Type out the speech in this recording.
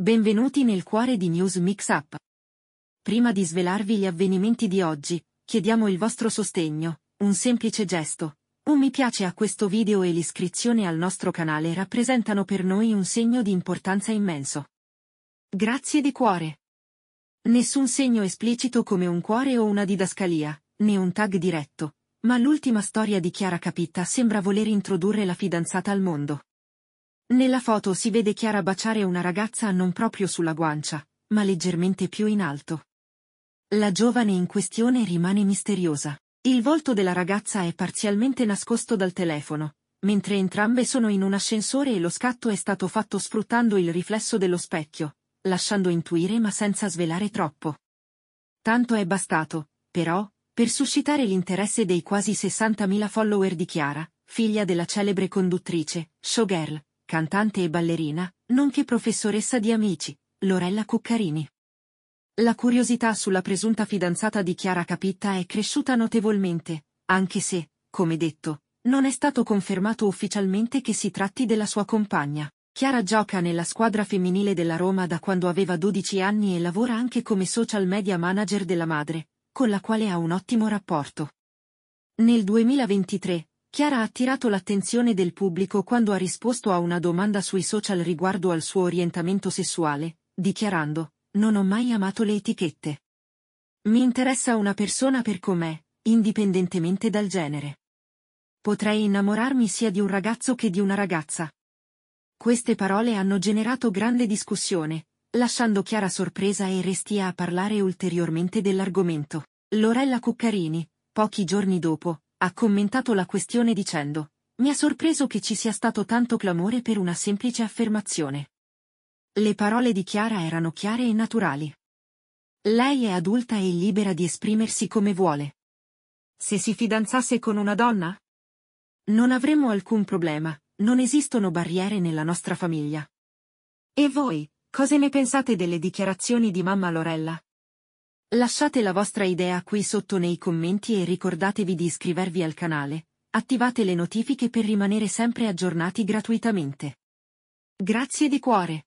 Benvenuti nel cuore di News Mix Up. Prima di svelarvi gli avvenimenti di oggi, chiediamo il vostro sostegno, un semplice gesto. Un mi piace a questo video e l'iscrizione al nostro canale rappresentano per noi un segno di importanza immenso. Grazie di cuore. Nessun segno esplicito come un cuore o una didascalia, né un tag diretto, ma l'ultima storia di Chiara Capitta sembra voler introdurre la fidanzata al mondo. Nella foto si vede Chiara baciare una ragazza non proprio sulla guancia, ma leggermente più in alto. La giovane in questione rimane misteriosa. Il volto della ragazza è parzialmente nascosto dal telefono, mentre entrambe sono in un ascensore e lo scatto è stato fatto sfruttando il riflesso dello specchio, lasciando intuire ma senza svelare troppo. Tanto è bastato, però, per suscitare l'interesse dei quasi 60.000 follower di Chiara, figlia della celebre conduttrice, showgirl, cantante e ballerina, nonché professoressa di Amici, Lorella Cuccarini. La curiosità sulla presunta fidanzata di Chiara Capitta è cresciuta notevolmente, anche se, come detto, non è stato confermato ufficialmente che si tratti della sua compagna. Chiara gioca nella squadra femminile della Roma da quando aveva 12 anni e lavora anche come social media manager della madre, con la quale ha un ottimo rapporto. Nel 2023, Chiara ha attirato l'attenzione del pubblico quando ha risposto a una domanda sui social riguardo al suo orientamento sessuale, dichiarando, non ho mai amato le etichette. Mi interessa una persona per com'è, indipendentemente dal genere. Potrei innamorarmi sia di un ragazzo che di una ragazza. Queste parole hanno generato grande discussione, lasciando Chiara sorpresa e restia a parlare ulteriormente dell'argomento. Lorella Cuccarini, pochi giorni dopo, ha commentato la questione dicendo mi ha sorpreso che ci sia stato tanto clamore per una semplice affermazione. Le parole di Chiara erano chiare e naturali. Lei è adulta e libera di esprimersi come vuole. Se si fidanzasse con una donna? Non avremmo alcun problema, non esistono barriere nella nostra famiglia. E voi, cosa ne pensate delle dichiarazioni di mamma Lorella? Lasciate la vostra idea qui sotto nei commenti e ricordatevi di iscrivervi al canale, attivate le notifiche per rimanere sempre aggiornati gratuitamente. Grazie di cuore!